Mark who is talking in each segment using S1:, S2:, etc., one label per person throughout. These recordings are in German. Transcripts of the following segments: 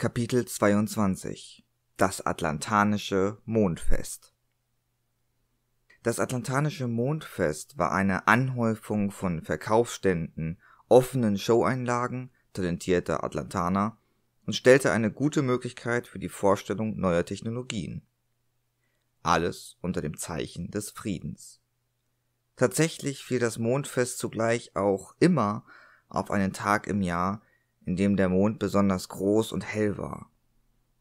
S1: Kapitel 22 Das Atlantanische Mondfest Das Atlantanische Mondfest war eine Anhäufung von Verkaufsständen, offenen Showeinlagen talentierter Atlantaner und stellte eine gute Möglichkeit für die Vorstellung neuer Technologien. Alles unter dem Zeichen des Friedens. Tatsächlich fiel das Mondfest zugleich auch immer auf einen Tag im Jahr, in dem der Mond besonders groß und hell war.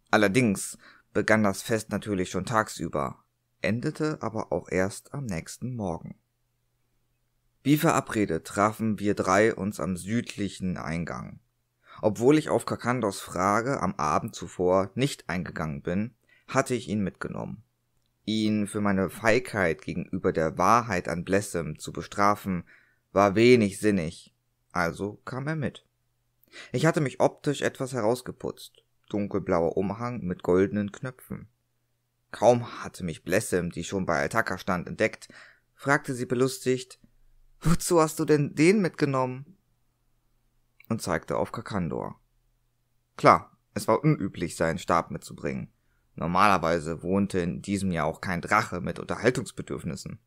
S1: Allerdings begann das Fest natürlich schon tagsüber, endete aber auch erst am nächsten Morgen. Wie verabredet trafen wir drei uns am südlichen Eingang. Obwohl ich auf Kakandos Frage am Abend zuvor nicht eingegangen bin, hatte ich ihn mitgenommen. Ihn für meine Feigheit gegenüber der Wahrheit an Blessem zu bestrafen, war wenig sinnig, also kam er mit. Ich hatte mich optisch etwas herausgeputzt. Dunkelblauer Umhang mit goldenen Knöpfen. Kaum hatte mich Blessem, die schon bei Altaka stand, entdeckt, fragte sie belustigt, Wozu hast du denn den mitgenommen? Und zeigte auf Kakandor. Klar, es war unüblich, seinen Stab mitzubringen. Normalerweise wohnte in diesem Jahr auch kein Drache mit Unterhaltungsbedürfnissen.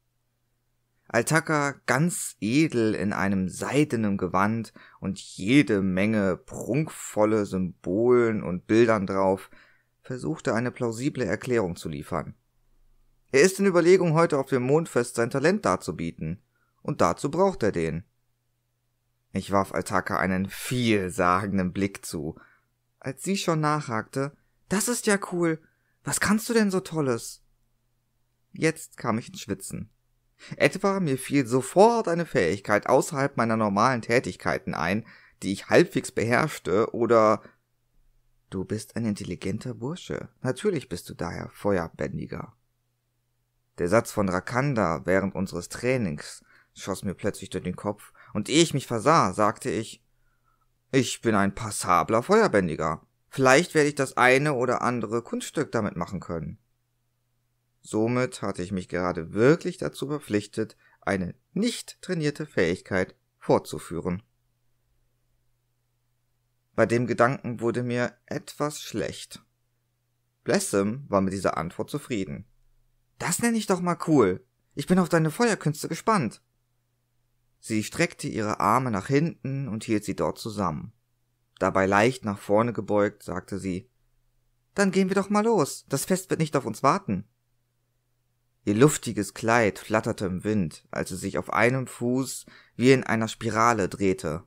S1: Altaka ganz edel in einem seidenen Gewand und jede Menge prunkvolle Symbolen und Bildern drauf, versuchte eine plausible Erklärung zu liefern. Er ist in Überlegung, heute auf dem Mondfest sein Talent darzubieten, und dazu braucht er den. Ich warf Altaka einen vielsagenden Blick zu. Als sie schon nachhakte, das ist ja cool, was kannst du denn so Tolles? Jetzt kam ich ins Schwitzen. Etwa mir fiel sofort eine Fähigkeit außerhalb meiner normalen Tätigkeiten ein, die ich halbwegs beherrschte, oder Du bist ein intelligenter Bursche, natürlich bist du daher feuerbändiger. Der Satz von Rakanda während unseres Trainings schoss mir plötzlich durch den Kopf, und ehe ich mich versah, sagte ich Ich bin ein passabler Feuerbändiger. Vielleicht werde ich das eine oder andere Kunststück damit machen können. Somit hatte ich mich gerade wirklich dazu verpflichtet, eine nicht trainierte Fähigkeit fortzuführen. Bei dem Gedanken wurde mir etwas schlecht. Blessem war mit dieser Antwort zufrieden. Das nenne ich doch mal cool. Ich bin auf deine Feuerkünste gespannt. Sie streckte ihre Arme nach hinten und hielt sie dort zusammen. Dabei leicht nach vorne gebeugt, sagte sie Dann gehen wir doch mal los. Das Fest wird nicht auf uns warten. Ihr luftiges Kleid flatterte im Wind, als sie sich auf einem Fuß wie in einer Spirale drehte.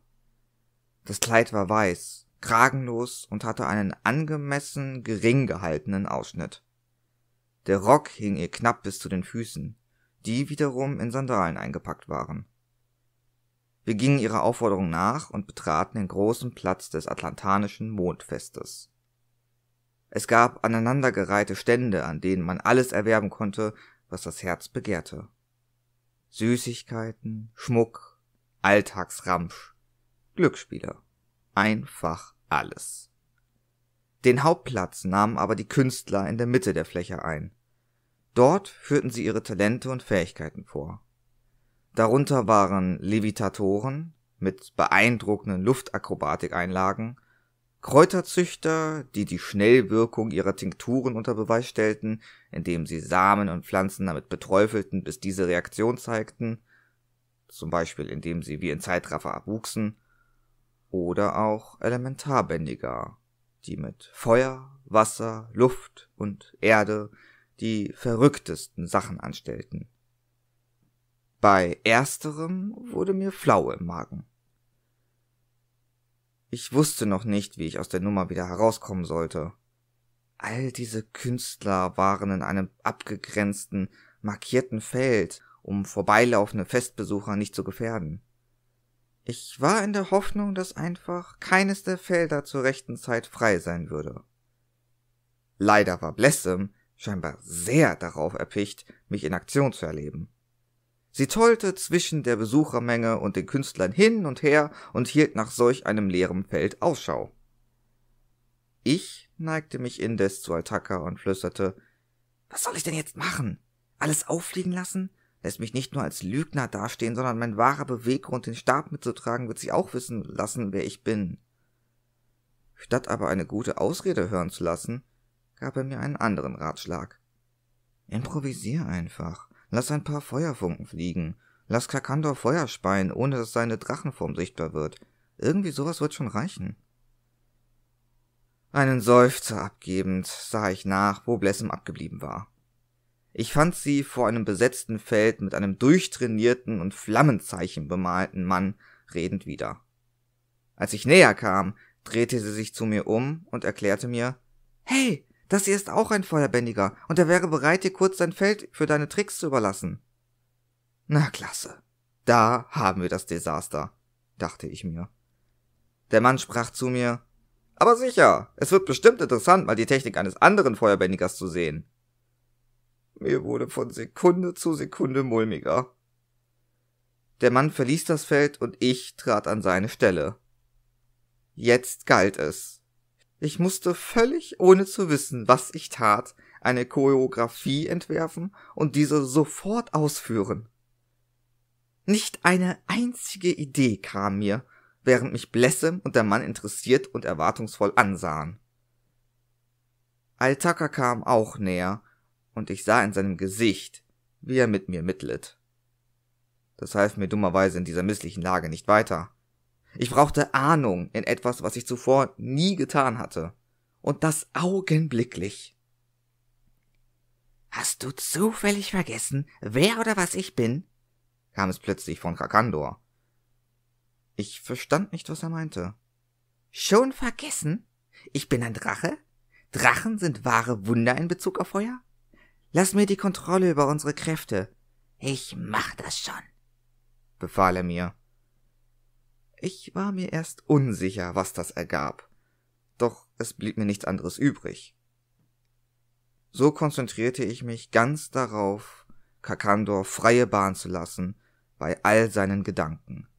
S1: Das Kleid war weiß, kragenlos und hatte einen angemessen gering gehaltenen Ausschnitt. Der Rock hing ihr knapp bis zu den Füßen, die wiederum in Sandalen eingepackt waren. Wir gingen ihrer Aufforderung nach und betraten den großen Platz des atlantanischen Mondfestes. Es gab aneinandergereihte Stände, an denen man alles erwerben konnte, was das Herz begehrte. Süßigkeiten, Schmuck, Alltagsramsch, Glücksspiele, einfach alles. Den Hauptplatz nahmen aber die Künstler in der Mitte der Fläche ein. Dort führten sie ihre Talente und Fähigkeiten vor. Darunter waren Levitatoren mit beeindruckenden Luftakrobatikeinlagen Kräuterzüchter, die die Schnellwirkung ihrer Tinkturen unter Beweis stellten, indem sie Samen und Pflanzen damit beträufelten, bis diese Reaktion zeigten, zum Beispiel indem sie wie in Zeitraffer abwuchsen, oder auch Elementarbändiger, die mit Feuer, Wasser, Luft und Erde die verrücktesten Sachen anstellten. Bei ersterem wurde mir flau im Magen. Ich wusste noch nicht, wie ich aus der Nummer wieder herauskommen sollte. All diese Künstler waren in einem abgegrenzten, markierten Feld, um vorbeilaufende Festbesucher nicht zu gefährden. Ich war in der Hoffnung, dass einfach keines der Felder zur rechten Zeit frei sein würde. Leider war Blessem scheinbar sehr darauf erpicht, mich in Aktion zu erleben. Sie tollte zwischen der Besuchermenge und den Künstlern hin und her und hielt nach solch einem leeren Feld Ausschau. Ich neigte mich indes zu Altaka und flüsterte, was soll ich denn jetzt machen? Alles auffliegen lassen? Lässt mich nicht nur als Lügner dastehen, sondern mein wahrer Beweggrund, den Stab mitzutragen, wird sie auch wissen lassen, wer ich bin. Statt aber eine gute Ausrede hören zu lassen, gab er mir einen anderen Ratschlag. Improvisier einfach. Lass ein paar Feuerfunken fliegen. Lass Kakandor Feuer speien, ohne dass seine Drachenform sichtbar wird. Irgendwie sowas wird schon reichen. Einen Seufzer abgebend sah ich nach, wo Blessem abgeblieben war. Ich fand sie vor einem besetzten Feld mit einem durchtrainierten und Flammenzeichen bemalten Mann redend wieder. Als ich näher kam, drehte sie sich zu mir um und erklärte mir, Hey, das hier ist auch ein Feuerbändiger, und er wäre bereit, dir kurz sein Feld für deine Tricks zu überlassen. Na klasse. Da haben wir das Desaster, dachte ich mir. Der Mann sprach zu mir Aber sicher, es wird bestimmt interessant, mal die Technik eines anderen Feuerbändigers zu sehen. Mir wurde von Sekunde zu Sekunde mulmiger. Der Mann verließ das Feld und ich trat an seine Stelle. Jetzt galt es, ich musste völlig ohne zu wissen, was ich tat, eine Choreografie entwerfen und diese sofort ausführen. Nicht eine einzige Idee kam mir, während mich Blessem und der Mann interessiert und erwartungsvoll ansahen. Altaka kam auch näher, und ich sah in seinem Gesicht, wie er mit mir mitlitt. Das half mir dummerweise in dieser misslichen Lage nicht weiter. Ich brauchte Ahnung in etwas, was ich zuvor nie getan hatte. Und das augenblicklich. Hast du zufällig vergessen, wer oder was ich bin? kam es plötzlich von Kakandor. Ich verstand nicht, was er meinte. Schon vergessen? Ich bin ein Drache? Drachen sind wahre Wunder in Bezug auf Feuer? Lass mir die Kontrolle über unsere Kräfte. Ich mach das schon, befahl er mir. Ich war mir erst unsicher, was das ergab. Doch es blieb mir nichts anderes übrig. So konzentrierte ich mich ganz darauf, Kakandor freie Bahn zu lassen bei all seinen Gedanken.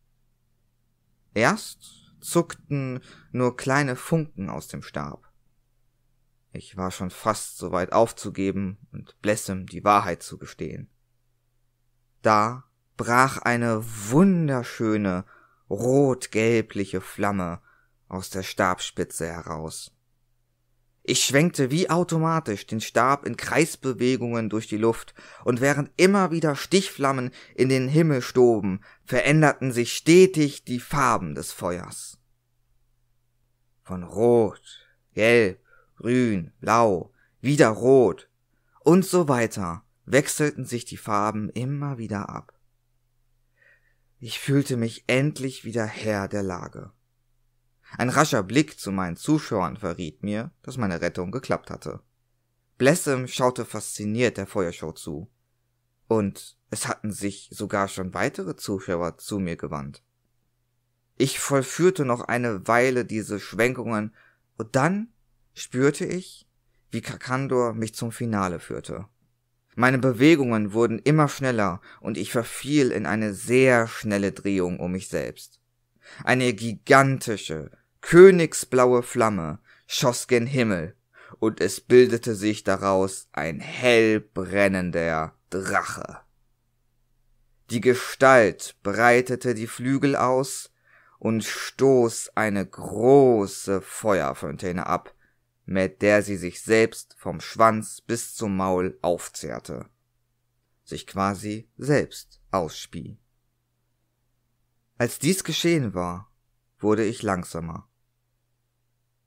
S1: Erst zuckten nur kleine Funken aus dem Stab. Ich war schon fast so weit aufzugeben und Blessem die Wahrheit zu gestehen. Da brach eine wunderschöne rot-gelbliche Flamme aus der Stabspitze heraus. Ich schwenkte wie automatisch den Stab in Kreisbewegungen durch die Luft, und während immer wieder Stichflammen in den Himmel stoben, veränderten sich stetig die Farben des Feuers. Von rot, gelb, grün, blau, wieder rot und so weiter wechselten sich die Farben immer wieder ab. Ich fühlte mich endlich wieder Herr der Lage. Ein rascher Blick zu meinen Zuschauern verriet mir, dass meine Rettung geklappt hatte. Blessem schaute fasziniert der Feuershow zu. Und es hatten sich sogar schon weitere Zuschauer zu mir gewandt. Ich vollführte noch eine Weile diese Schwenkungen, und dann spürte ich, wie Kakandor mich zum Finale führte. Meine Bewegungen wurden immer schneller und ich verfiel in eine sehr schnelle Drehung um mich selbst. Eine gigantische, königsblaue Flamme schoss gen Himmel und es bildete sich daraus ein hell brennender Drache. Die Gestalt breitete die Flügel aus und stoß eine große Feuerfontäne ab, mit der sie sich selbst vom Schwanz bis zum Maul aufzehrte, sich quasi selbst ausspie. Als dies geschehen war, wurde ich langsamer.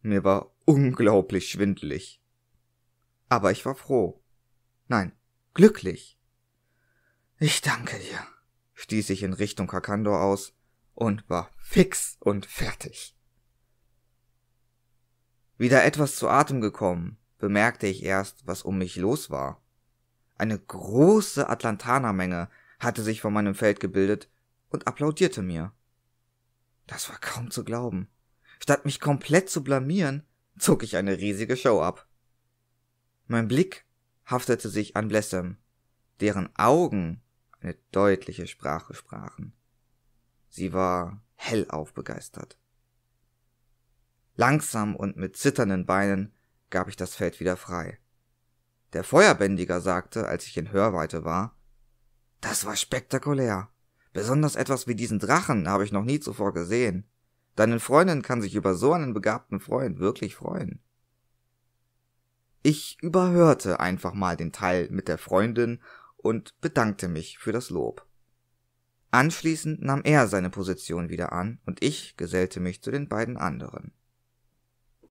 S1: Mir war unglaublich schwindelig. Aber ich war froh. Nein, glücklich. Ich danke dir, stieß ich in Richtung Kakando aus und war fix und fertig. Wieder etwas zu Atem gekommen, bemerkte ich erst, was um mich los war. Eine große Atlantanermenge hatte sich vor meinem Feld gebildet und applaudierte mir. Das war kaum zu glauben. Statt mich komplett zu blamieren, zog ich eine riesige Show ab. Mein Blick haftete sich an Blessem, deren Augen eine deutliche Sprache sprachen. Sie war hellauf begeistert. Langsam und mit zitternden Beinen gab ich das Feld wieder frei. Der Feuerbändiger sagte, als ich in Hörweite war, das war spektakulär. Besonders etwas wie diesen Drachen habe ich noch nie zuvor gesehen. Deine Freundin kann sich über so einen begabten Freund wirklich freuen. Ich überhörte einfach mal den Teil mit der Freundin und bedankte mich für das Lob. Anschließend nahm er seine Position wieder an und ich gesellte mich zu den beiden anderen.